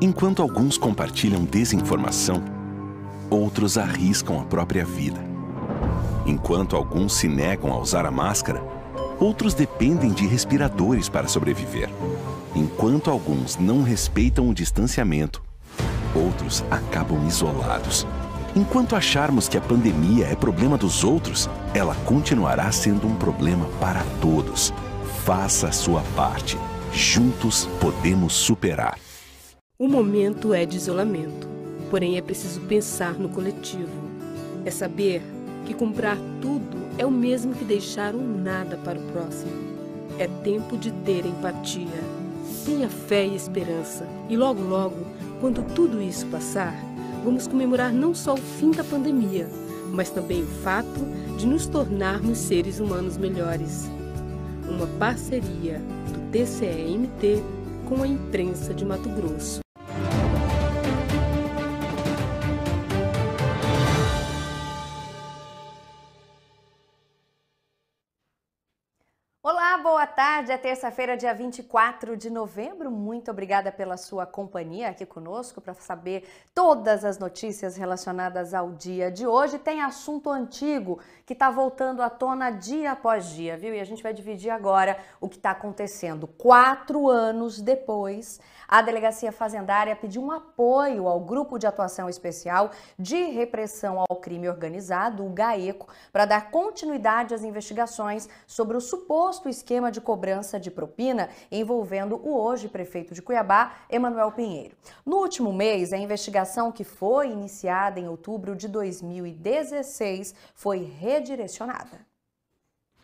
Enquanto alguns compartilham desinformação, outros arriscam a própria vida. Enquanto alguns se negam a usar a máscara, outros dependem de respiradores para sobreviver. Enquanto alguns não respeitam o distanciamento, outros acabam isolados. Enquanto acharmos que a pandemia é problema dos outros, ela continuará sendo um problema para todos. Faça a sua parte. Juntos podemos superar. O momento é de isolamento, porém é preciso pensar no coletivo. É saber que comprar tudo é o mesmo que deixar um nada para o próximo. É tempo de ter empatia. Tenha fé e esperança. E logo, logo, quando tudo isso passar, vamos comemorar não só o fim da pandemia, mas também o fato de nos tornarmos seres humanos melhores. Uma parceria do TCEMT com a imprensa de Mato Grosso. tarde, é terça-feira, dia 24 de novembro. Muito obrigada pela sua companhia aqui conosco para saber todas as notícias relacionadas ao dia de hoje. Tem assunto antigo que está voltando à tona dia após dia, viu? E a gente vai dividir agora o que está acontecendo. Quatro anos depois, a Delegacia Fazendária pediu um apoio ao Grupo de Atuação Especial de Repressão ao Crime Organizado, o GAECO, para dar continuidade às investigações sobre o suposto esquema de cobrança cobrança de propina envolvendo o hoje prefeito de Cuiabá, Emanuel Pinheiro. No último mês, a investigação que foi iniciada em outubro de 2016 foi redirecionada.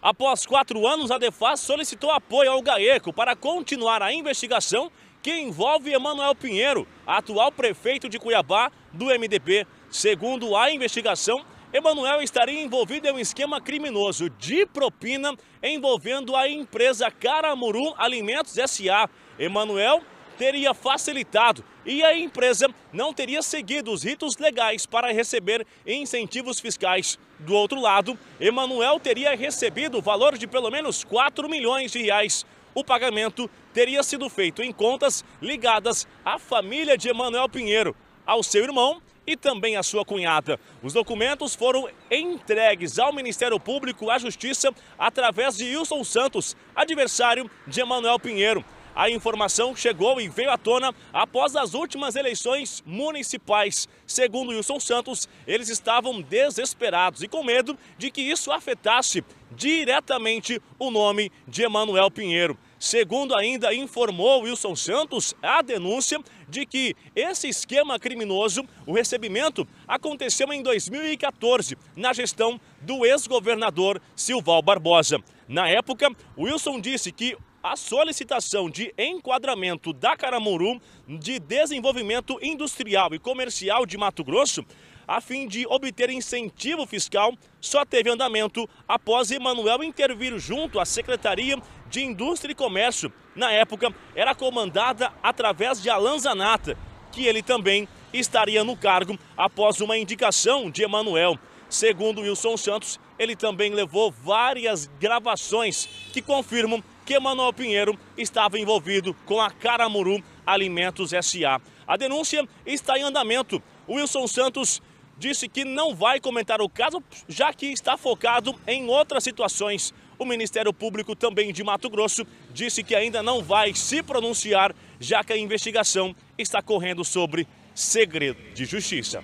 Após quatro anos, a DEFAS solicitou apoio ao GAECO para continuar a investigação que envolve Emanuel Pinheiro, atual prefeito de Cuiabá do MDB. Segundo a investigação, Emanuel estaria envolvido em um esquema criminoso de propina envolvendo a empresa Caramuru Alimentos SA. Emanuel teria facilitado e a empresa não teria seguido os ritos legais para receber incentivos fiscais. Do outro lado, Emanuel teria recebido o valor de pelo menos 4 milhões de reais. O pagamento teria sido feito em contas ligadas à família de Emanuel Pinheiro, ao seu irmão e também a sua cunhada. Os documentos foram entregues ao Ministério Público, à Justiça, através de Wilson Santos, adversário de Emanuel Pinheiro. A informação chegou e veio à tona após as últimas eleições municipais. Segundo Wilson Santos, eles estavam desesperados e com medo de que isso afetasse diretamente o nome de Emanuel Pinheiro. Segundo ainda informou Wilson Santos, a denúncia de que esse esquema criminoso, o recebimento, aconteceu em 2014, na gestão do ex-governador Silval Barbosa. Na época, Wilson disse que a solicitação de enquadramento da Caramuru de desenvolvimento industrial e comercial de Mato Grosso a fim de obter incentivo fiscal, só teve andamento após Emanuel intervir junto à Secretaria de Indústria e Comércio. Na época, era comandada através de Alan Zanata, que ele também estaria no cargo após uma indicação de Emanuel. Segundo Wilson Santos, ele também levou várias gravações que confirmam que Emanuel Pinheiro estava envolvido com a Caramuru Alimentos SA. A denúncia está em andamento. Wilson Santos disse que não vai comentar o caso, já que está focado em outras situações. O Ministério Público também de Mato Grosso disse que ainda não vai se pronunciar, já que a investigação está correndo sobre segredo de justiça.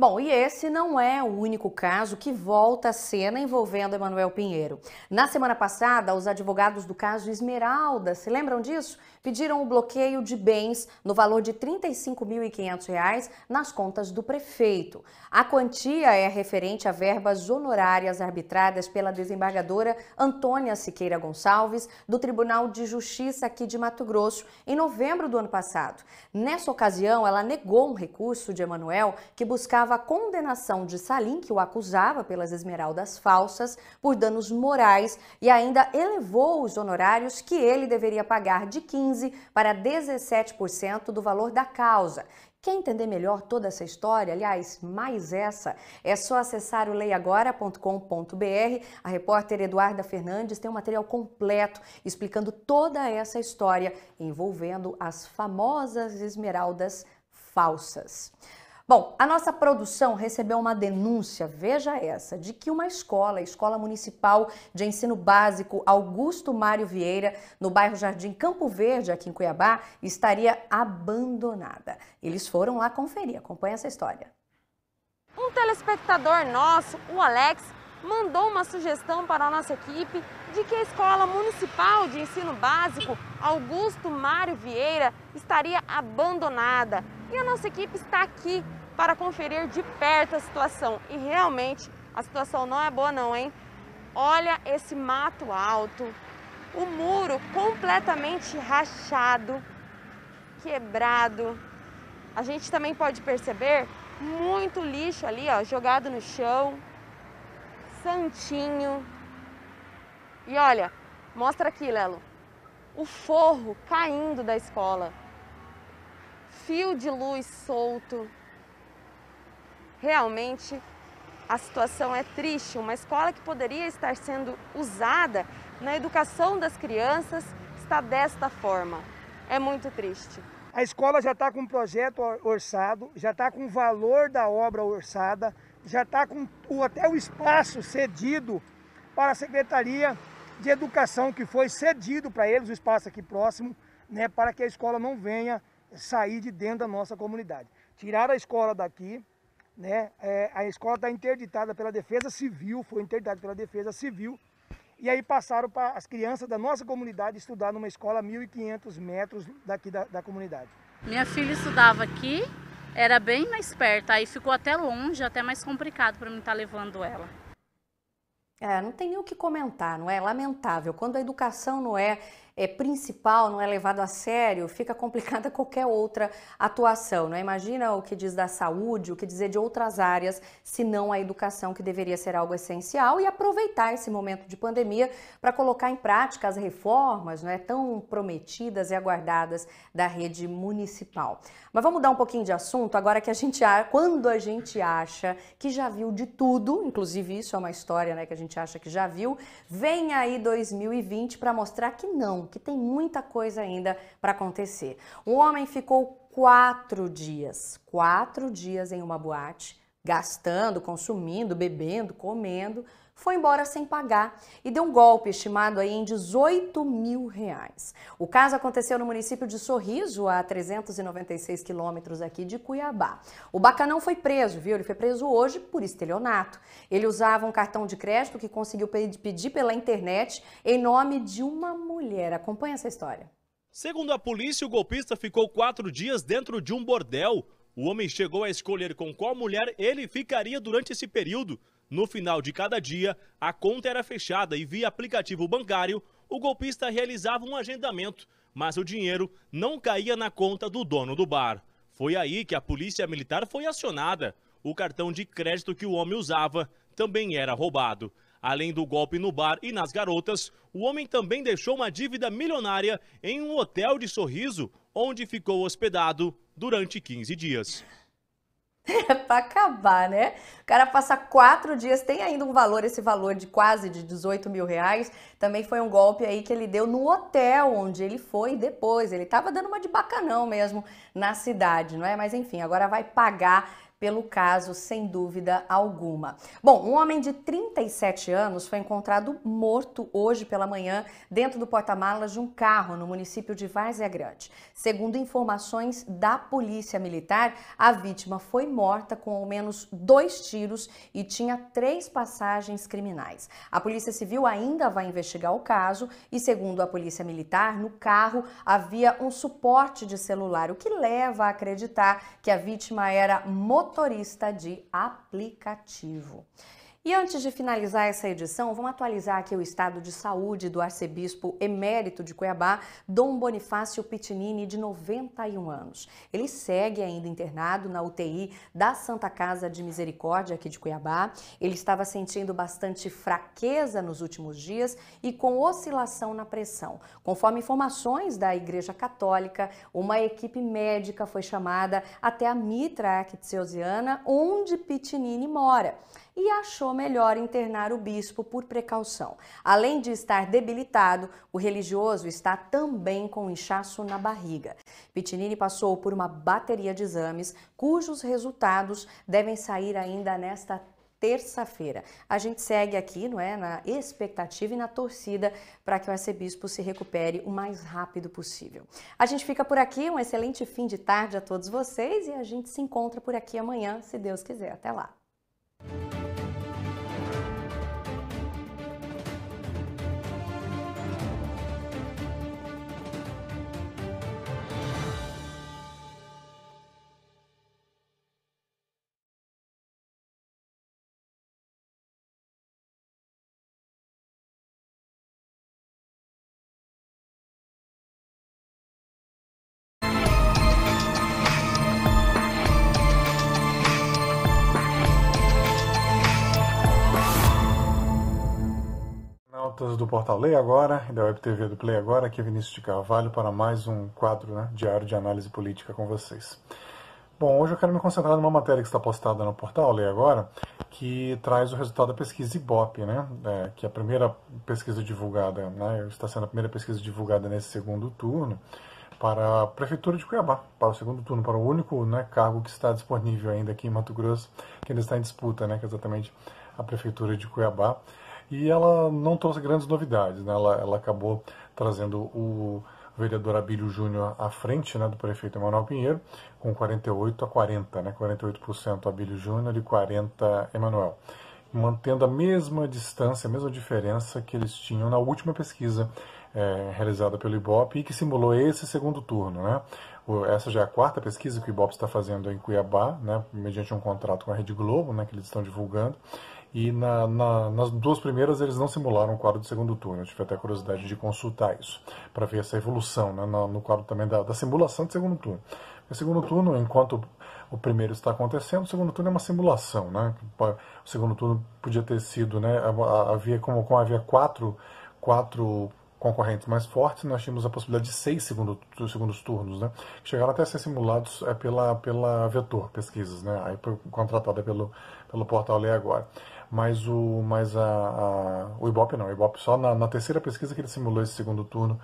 Bom, e esse não é o único caso que volta à cena envolvendo Emanuel Pinheiro. Na semana passada, os advogados do caso Esmeralda, se lembram disso? pediram o bloqueio de bens no valor de R$ 35.500 nas contas do prefeito. A quantia é referente a verbas honorárias arbitradas pela desembargadora Antônia Siqueira Gonçalves, do Tribunal de Justiça aqui de Mato Grosso, em novembro do ano passado. Nessa ocasião, ela negou um recurso de Emanuel que buscava a condenação de Salim, que o acusava pelas esmeraldas falsas, por danos morais e ainda elevou os honorários que ele deveria pagar de 15 15% para 17% do valor da causa. Quer entender melhor toda essa história, aliás, mais essa, é só acessar o leiagora.com.br. A repórter Eduarda Fernandes tem um material completo explicando toda essa história envolvendo as famosas esmeraldas falsas. Bom, a nossa produção recebeu uma denúncia, veja essa, de que uma escola, a Escola Municipal de Ensino Básico Augusto Mário Vieira, no bairro Jardim Campo Verde, aqui em Cuiabá, estaria abandonada. Eles foram lá conferir, acompanha essa história. Um telespectador nosso, o Alex, mandou uma sugestão para a nossa equipe de que a Escola Municipal de Ensino Básico Augusto Mário Vieira estaria abandonada. E a nossa equipe está aqui para conferir de perto a situação. E realmente a situação não é boa não, hein? Olha esse mato alto, o muro completamente rachado, quebrado. A gente também pode perceber muito lixo ali, ó, jogado no chão santinho. E olha, mostra aqui, Lelo, o forro caindo da escola, fio de luz solto. Realmente, a situação é triste. Uma escola que poderia estar sendo usada na educação das crianças está desta forma. É muito triste. A escola já está com um projeto orçado, já está com o valor da obra orçada, já está com o, até o espaço cedido para a Secretaria de Educação, que foi cedido para eles, o espaço aqui próximo, né, para que a escola não venha sair de dentro da nossa comunidade. Tiraram a escola daqui, né, é, a escola está interditada pela Defesa Civil, foi interditada pela Defesa Civil, e aí passaram para as crianças da nossa comunidade estudar numa escola a 1.500 metros daqui da, da comunidade. Minha filha estudava aqui, era bem mais perto, aí ficou até longe, até mais complicado para mim estar tá levando ela. É, não tem nem o que comentar, não é? é lamentável. Quando a educação não é é, principal não é levado a sério, fica complicada qualquer outra atuação. é? Imagina o que diz da saúde, o que dizer de outras áreas, se não a educação, que deveria ser algo essencial, e aproveitar esse momento de pandemia para colocar em prática as reformas é tão prometidas e aguardadas da rede municipal. Mas vamos mudar um pouquinho de assunto agora que a gente quando a gente acha que já viu de tudo, inclusive isso é uma história né, que a gente acha que já viu, vem aí 2020 para mostrar que não, que tem muita coisa ainda para acontecer. Um homem ficou quatro dias, quatro dias em uma boate, gastando, consumindo, bebendo, comendo, foi embora sem pagar e deu um golpe estimado aí em 18 mil reais. O caso aconteceu no município de Sorriso, a 396 quilômetros aqui de Cuiabá. O bacanão foi preso, viu? Ele foi preso hoje por estelionato. Ele usava um cartão de crédito que conseguiu pedir pela internet em nome de uma mulher. Acompanha essa história. Segundo a polícia, o golpista ficou quatro dias dentro de um bordel. O homem chegou a escolher com qual mulher ele ficaria durante esse período. No final de cada dia, a conta era fechada e via aplicativo bancário, o golpista realizava um agendamento, mas o dinheiro não caía na conta do dono do bar. Foi aí que a polícia militar foi acionada. O cartão de crédito que o homem usava também era roubado. Além do golpe no bar e nas garotas, o homem também deixou uma dívida milionária em um hotel de sorriso, onde ficou hospedado durante 15 dias. É pra acabar, né? O cara passa quatro dias, tem ainda um valor, esse valor de quase de 18 mil reais. Também foi um golpe aí que ele deu no hotel onde ele foi depois. Ele tava dando uma de bacanão mesmo na cidade, não é? Mas enfim, agora vai pagar pelo caso, sem dúvida alguma. Bom, um homem de 37 anos foi encontrado morto hoje pela manhã dentro do porta-malas de um carro no município de Várzea Grande. Segundo informações da Polícia Militar, a vítima foi morta com ao menos dois tiros e tinha três passagens criminais. A Polícia Civil ainda vai investigar o caso e, segundo a Polícia Militar, no carro havia um suporte de celular, o que leva a acreditar que a vítima era motorista motorista de aplicativo. E antes de finalizar essa edição, vamos atualizar aqui o estado de saúde do arcebispo emérito de Cuiabá, Dom Bonifácio Pitinini, de 91 anos. Ele segue ainda internado na UTI da Santa Casa de Misericórdia aqui de Cuiabá. Ele estava sentindo bastante fraqueza nos últimos dias e com oscilação na pressão. Conforme informações da Igreja Católica, uma equipe médica foi chamada até a Mitra Arquidiocesana, onde Pitinini mora e achou melhor internar o bispo por precaução. Além de estar debilitado, o religioso está também com inchaço na barriga. Pitinini passou por uma bateria de exames, cujos resultados devem sair ainda nesta terça-feira. A gente segue aqui, não é, na expectativa e na torcida para que o arcebispo se recupere o mais rápido possível. A gente fica por aqui, um excelente fim de tarde a todos vocês e a gente se encontra por aqui amanhã, se Deus quiser. Até lá. do Portal Lei Agora e da Web TV do Play Agora, aqui é Vinícius de Carvalho para mais um quadro né, diário de análise política com vocês. Bom, hoje eu quero me concentrar numa matéria que está postada no portal Lei Agora, que traz o resultado da pesquisa Ibope, né? É, que é a primeira pesquisa divulgada, né? Está sendo a primeira pesquisa divulgada nesse segundo turno para a Prefeitura de Cuiabá, para o segundo turno, para o único né, cargo que está disponível ainda aqui em Mato Grosso, que ainda está em disputa, né? Que é exatamente a Prefeitura de Cuiabá e ela não trouxe grandes novidades. Né? Ela, ela acabou trazendo o vereador Abílio Júnior à frente né, do prefeito Emanuel Pinheiro, com 48 a 40, né, 48% Abílio Júnior e 40% Emanuel, mantendo a mesma distância, a mesma diferença que eles tinham na última pesquisa é, realizada pelo Ibope e que simulou esse segundo turno. Né? Essa já é a quarta pesquisa que o Ibope está fazendo em Cuiabá, né, mediante um contrato com a Rede Globo, né, que eles estão divulgando. E na, na, nas duas primeiras eles não simularam o quadro do segundo turno. Eu tive até curiosidade de consultar isso, para ver essa evolução né, no, no, quadro também da, da simulação de segundo turno. O segundo turno, enquanto o primeiro está acontecendo, o segundo turno é uma simulação. Né? O segundo turno podia ter sido, né, havia, como, como havia quatro, quatro concorrentes mais fortes, nós tínhamos a possibilidade de seis segundo, segundos turnos, né? que chegaram até a ser simulados é, pela, pela Vetor Pesquisas, né? contratada pelo, pelo portal Lei Agora mas o, mas a, a, o Ibope não, o Ibope só na, na terceira pesquisa que ele simulou esse segundo turno,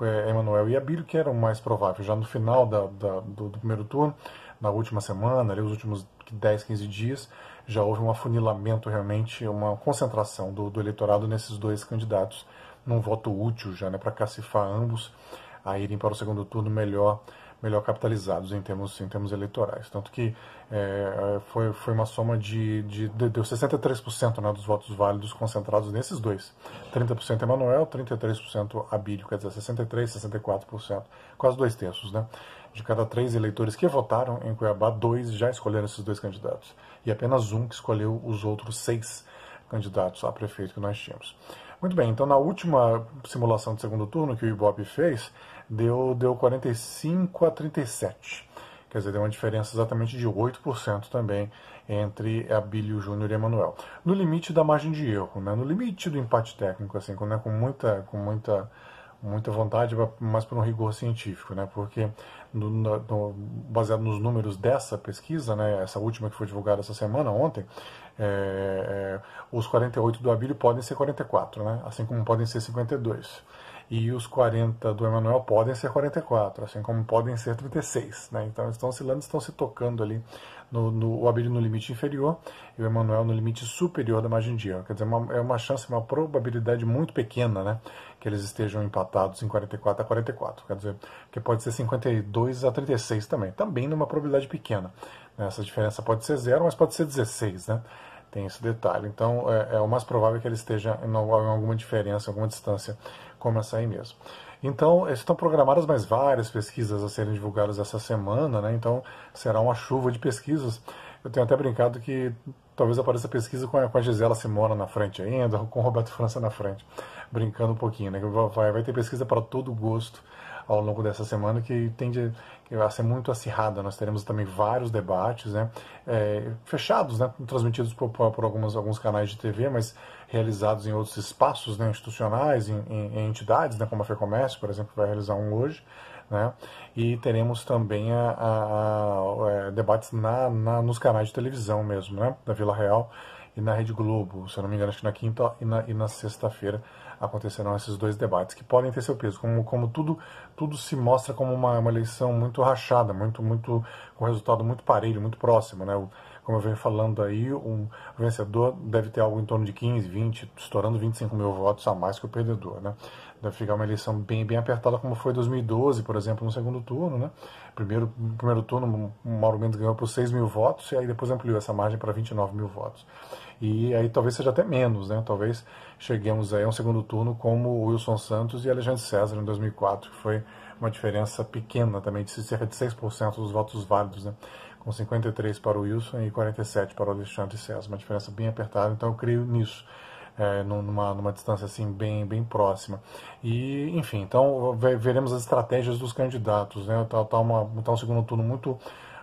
é, Emanuel e Abílio, que eram mais prováveis. Já no final da, da, do, do, primeiro turno, na última semana, ali, os últimos 10, 15 dias, já houve um afunilamento realmente, uma concentração do, do eleitorado nesses dois candidatos, num voto útil já, né, para cacifar ambos a irem para o segundo turno melhor melhor capitalizados em termos, em termos eleitorais. Tanto que é, é foi, foi uma soma de, de, de deu 63% né, dos votos válidos concentrados nesses dois. 30% Emanuel, 33% Abílio, quer dizer, 63%, 64%, quase dois terços. Né? De cada três eleitores que votaram em Cuiabá, dois já escolheram esses dois candidatos. E apenas um que escolheu os outros seis candidatos a prefeito que nós tínhamos. Muito bem, então na última simulação de segundo turno que o Ibope fez, deu, deu 45 a 37. Quer dizer, deu uma diferença exatamente de 8% também entre Abílio Júnior e Emanuel. No limite da margem de erro, né? no limite do empate técnico, assim, com, né? com muita, com muita, muita vontade, mas por um rigor científico, né? porque no, no, baseado nos números dessa pesquisa, né? essa última que foi divulgada essa semana, ontem, é, é, os 48 do Abílio podem ser 44, né? assim como podem ser 52 e os 40 do Emanuel podem ser 44, assim como podem ser 36. Né? Então eles estão oscilando, estão se tocando ali, no, no, o abelho no limite inferior e o Emanuel no limite superior da margem de erro. Quer dizer, uma, é uma chance, uma probabilidade muito pequena né, que eles estejam empatados em 44 a 44. Quer dizer, que pode ser 52 a 36 também, também numa probabilidade pequena. Né? Essa diferença pode ser zero, mas pode ser 16, né? Tem esse detalhe. Então, é, é o mais provável que ele esteja em alguma diferença, alguma distância, como essa aí mesmo. Então, eh, estão programadas mais várias pesquisas a serem divulgadas essa semana, né? Então, será uma chuva de pesquisas. Eu tenho até brincado que talvez apareça pesquisa com a, com a Gisela Simona na frente ainda, com o Roberto França na frente, brincando um pouquinho, né? Vai, vai ter pesquisa para todo gosto ao longo dessa semana, que tende a ser muito acirrada. Nós teremos também vários debates né, é, fechados, né, transmitidos por, por algumas, alguns canais de TV, mas realizados em outros espaços né, institucionais, em, em, em entidades, né, como a FEComércio, por exemplo, vai realizar um hoje. Né? E teremos também a, a, a, é, debates na, na, nos canais de televisão mesmo, né? da Vila Real e na Rede Globo, se eu não me engano, acho que na quinta e na, e na sexta-feira acontecerão esses dois debates, que podem ter seu peso, como, como tudo, tudo se mostra como uma, uma eleição muito rachada, muito, muito, com resultado muito parelho, muito próximo, né? O, como eu venho falando aí, um vencedor deve ter algo em torno de 15, 20, estourando 25 mil votos a mais que o perdedor, né? Deve ficar uma eleição bem, bem apertada, como foi 2012, por exemplo, no segundo turno, né? Primeiro, primeiro turno, o Mauro Mendes ganhou por 6 mil votos, e aí depois ampliou essa margem para 29 mil votos e aí talvez seja até menos, né? Talvez cheguemos aí a um segundo turno como o Wilson Santos e Alexandre César em 2004, que foi uma diferença pequena também, de cerca de 6% dos votos válidos, né? Com 53 para o Wilson e 47 para o Alexandre César, uma diferença bem apertada, então eu creio nisso. É, numa, numa distância assim bem, bem próxima. E, enfim, então veremos as estratégias dos candidatos. Né? Tá, tá, uma, tá um segundo turno muito,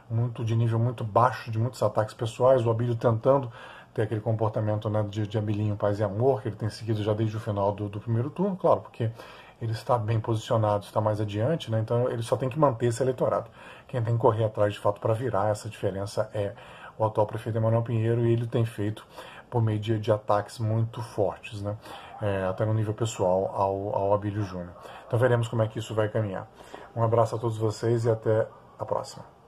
muito de nível muito baixo, de muitos ataques pessoais, o Abílio tentando ter aquele comportamento né, de, de paz e amor, que ele tem seguido já desde o final do, do primeiro turno, claro, porque ele está bem posicionado, está mais adiante, né, então ele só tem que manter esse eleitorado. Quem tem que correr atrás de fato para virar essa diferença é o atual prefeito Emanuel Pinheiro, e ele tem feito por meio de, de ataques muito fortes, né, é, até no nível pessoal, ao, ao Abílio Júnior. Então veremos como é que isso vai caminhar. Um abraço a todos vocês e até a próxima.